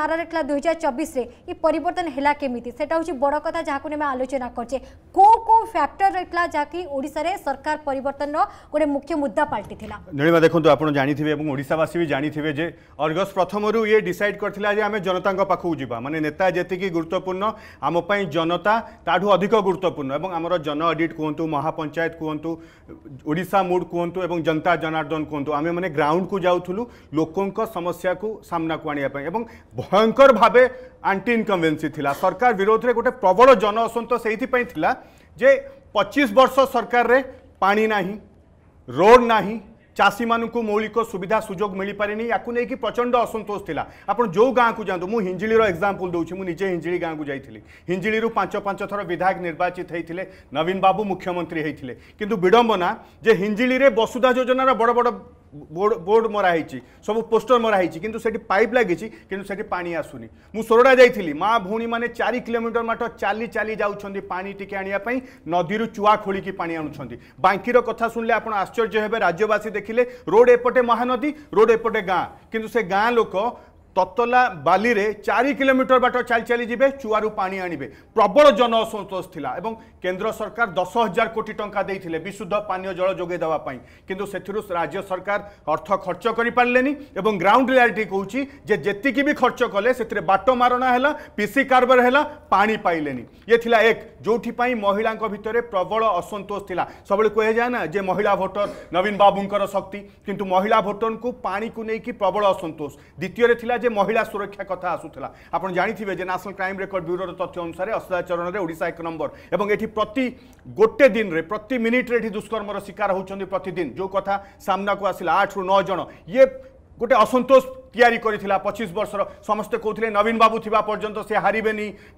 নারা রাখলা দুই হাজার চবিশে এই পরিবর্তন হেলা কেমিতি সেটা হচ্ছে বড় কথা যা আমি আলোচনা করছে কেউ কেউ ফ্যাক্টর রাখলা যা কি ওড়শার সরকার পরিবর্তন গোটে মুখ্য মুদ্দা পাল্টি নীলিমা দেখুন আপনার জাঁথিবে এবং ওড়শাবাসী বি জাঁথিবে যে অর্গস প্রথমর ইয়ে ডিসাইড করে যে আমি জনতা পাখু যা মানে নেতা যেত গুরুত্বপূর্ণ আমপাই জনতা তাঠু অধিক গুরুত্বপূর্ণ এবং আমার জন অডিট কুহতু মহাপঞ্চায়েত কুহতু ওড়শা মুড কুহতু এবং জনতা জনার্দন কুহতু আমি মানে গ্রাউন্ড কু যাওলু লোক সমস্যা সামনা কু আনিয়া এবং ভয়ঙ্কর ভাবে আন্টি ইনকনভেন্সি লা সরকার বিরোধে গোটে প্রবল জন অসন্তোষ সেইপাই লা যে পঁচিশ বর্ষ সরকারের পা না রোড না চাষী মানুষ মৌলিক সুবিধা সুযোগ মিপারি ইয়াকু নেই প্রচণ্ড অসন্তোষ লা আপনার যে গাঁকু যাতে মু হিঞ্জিড়ির এক্সাম্পল দেছি মু নিজে হিঞ্জিড়ি গাঁকু যাই হিঞ্জিড়ি পাঁচ পাঁচ থর বিধায়ক নির্বাচিত হয়েছে নবীন বাবু মুখ্যমন্ত্রী হয়েছে কিন্তু বিড়ম্বনা যে হিঞ্জিড়ি বসুধা যোজনার বড় বড় ବୋର୍ଡ ବୋର୍ଡ ମରା ହେଇଛି ସବୁ ପୋଷ୍ଟର ମରା ହେଇଛି କିନ୍ତୁ ସେଠି ପାଇପ୍ ଲାଗିଛି କିନ୍ତୁ ସେଠି ପାଣି ଆସୁନି ମୁଁ ସୋରଡ଼ା ଯାଇଥିଲି ମା ଭଉଣୀମାନେ ଚାରି କିଲୋମିଟର ମାଠ ଚାଲି ଚାଲି ଯାଉଛନ୍ତି ପାଣି ଟିକେ ଆଣିବା ପାଇଁ ନଦୀରୁ ଚୁଆ ଖୋଳିକି ପାଣି ଆଣୁଛନ୍ତି ବାଙ୍କିର କଥା ଶୁଣିଲେ ଆପଣ ଆଶ୍ଚର୍ଯ୍ୟ ହେବେ ରାଜ୍ୟବାସୀ ଦେଖିଲେ ରୋଡ଼ ଏପଟେ ମହାନଦୀ ରୋଡ଼ ଏପଟେ ଗାଁ କିନ୍ତୁ ସେ ଗାଁ ଲୋକ ততলা বালিরে চারি কিলোমিটর বাট চাল চালি যাবে চুয়ারু পানি আনবে প্রবল জন অসন্তোষ লা এবং কেন্দ্র সরকার দশ হাজার কোটি টঙ্কা দিয়ে বিশুদ্ধ পানীয় জল যোগাই দেওয়া কিন্তু সে রাজ্য সরকার অর্থ খরচ করে পারে এবং গ্রাউন্ড রিয়ালিটি কৌছি যে যেতিকি বি খরচ কলে সে বাট মারণা হল পিসি কারবার হল পা পাইলে ইয়ে লা এক যোটিপাই মহিলা ভিতরে প্রবল অসন্তোষ লা সবুলে কুহে যায় না যে মহিলা ভোটর নবীন বাবুঙ্কর শক্তি কিন্তু মহিলা ভোটরকু পাকু নেই প্রবল অসন্তোষ দ্বিতীয় লা যে মহিলা সুরক্ষা কথা আসুলা আপনার জাঁথিবে যে ন্যাশনাল ক্রাইম রেকর্ড ব্যুরোর তথ্য অনুসারে অসদাচরণে ওড়শা এক নম্বর এবং এটি প্রতি গোটে দিনে প্রতি মিনিট্রে এটি দুষ্কর্মর শিকার হচ্ছেন প্রতিদিন যে কথা সামনাকু আসলে আঠ রু ন জন ইয়ে গোটে অসন্তোষ তৈরি করেছিল পঁচিশ বর্ষর সমস্তে কৌলে নবীন বাবু থাকা পর্যন্ত সে হারবে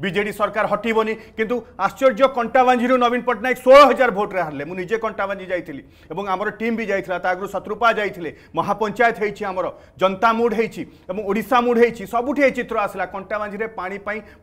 বিজেডি সরকার হটবনি কিন্তু আশ্চর্য কণ্টাবাঞ্জি নবীন পট্টনাক ষোল হাজার ভোটরে হারলে মু নিজে কণ্টাবাঞ্জি যাই এবং আমার টিম বি যাই তা আগর শত্রুপা যাই মহাপঞ্চায়েত হয়েছি আমার জনতা মুড হয়েছি এবং ওড়শা মুড হয়েছি সবুঠি এই চিত্র আসলে কণ্টাবাঞ্জি পাঁচ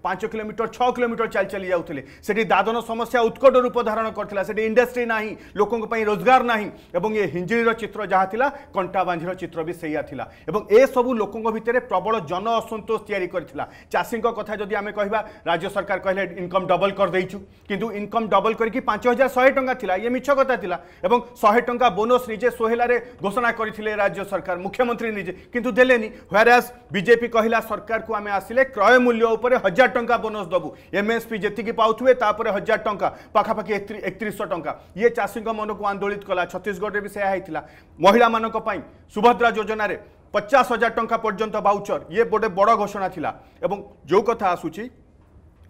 পাঁচ কিলোমিটর ছ কিলোমিটর চাল চাল যাওলে সেটি দাদন সমস্যা উৎকট রূপ ধারণ করে সেটি ইন্ডস্ট্রি না লোক রোজগার না এবং এ হিঞ্জিড়ির চিত্র যা লা কণ্টাবাঞ্জি চিত্র বি সেইয়া লা এবং এসবু ଲୋକଙ୍କ ଭିତରେ ପ୍ରବଳ ଜନ ଅସନ୍ତୋଷ ତିଆରି କରିଥିଲା ଚାଷୀଙ୍କ କଥା ଯଦି ଆମେ କହିବା ରାଜ୍ୟ ସରକାର କହିଲେ ଇନକମ୍ ଡବଲ୍ କରିଦେଇଛୁ କିନ୍ତୁ ଇନକମ୍ ଡବଲ୍ କରିକି ପାଞ୍ଚ ହଜାର ଶହେ ଟଙ୍କା ଥିଲା ଇଏ ମିଛ କଥା ଥିଲା ଏବଂ ଶହେ ଟଙ୍କା ବୋନସ୍ ନିଜେ ସୋହେଲାରେ ଘୋଷଣା କରିଥିଲେ ରାଜ୍ୟ ସରକାର ମୁଖ୍ୟମନ୍ତ୍ରୀ ନିଜେ କିନ୍ତୁ ଦେଲେନି ହ୍ୱାର ଆଜ୍ ବିଜେପି କହିଲା ସରକାରକୁ ଆମେ ଆସିଲେ କ୍ରୟ ମୂଲ୍ୟ ଉପରେ ହଜାର ଟଙ୍କା ବୋନସ୍ ଦେବୁ ଏମ୍ଏସ୍ପି ଯେତିକି ପାଉଥିବେ ତାପରେ ହଜାର ଟଙ୍କା ପାଖାପାଖି ଏକତିରିଶଶହ ଟଙ୍କା ଇଏ ଚାଷୀଙ୍କ ମନକୁ ଆନ୍ଦୋଳିତ କଲା ଛତିଶଗଡ଼ରେ ବି ସେୟା ହେଇଥିଲା ମହିଳାମାନଙ୍କ ପାଇଁ ସୁଭଦ୍ରା ଯୋଜନାରେ पचास हजार टाँचा पर्यत बाउचर ये गोटे बड़ घोषणा थी एवं जो कथा आसूँ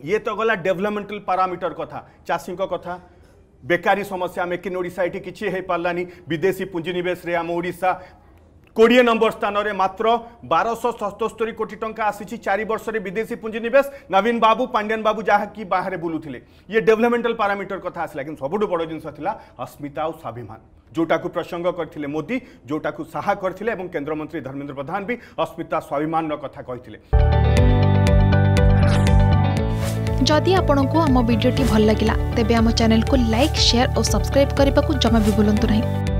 ये तो गला डेभलपमेंटाल पारामिटर कथा चाषी कथा बेकारी समस्या मेक इन ओडा ये कि पार्लानी विदेशी पुंजनिवेशा कोड़े नंबर स्थान में मात्र बारश सतस्तरी कोटी टाँग आसी चार बर्ष विदेशी पुंजनिवेश नवीन बाबू पांड्यान बाबू जहाँकि बाहर बुलू थे ये डेभलपमेंटाल पारामिटर कथ आसला कि सबुठ बड़ जिनसा अस्मिता और स्वाभिमान ଯେଉଁଟାକୁ ପ୍ରସଙ୍ଗ କରିଥିଲେ ମୋଦି ଯେଉଁଟାକୁ ସାହା କରିଥିଲେ ଏବଂ କେନ୍ଦ୍ରମନ୍ତ୍ରୀ ଧର୍ମେନ୍ଦ୍ର ପ୍ରଧାନ ବି ଅସ୍ମିତା ସ୍ୱାଭିମାନର କଥା କହିଥିଲେ ଯଦି ଆପଣଙ୍କୁ ଆମ ଭିଡ଼ିଓଟି ଭଲ ଲାଗିଲା ତେବେ ଆମ ଚ୍ୟାନେଲକୁ ଲାଇକ୍ ସେୟାର ଓ ସବସ୍କ୍ରାଇବ୍ କରିବାକୁ ଜମା ବି ଭୁଲନ୍ତୁ ନାହିଁ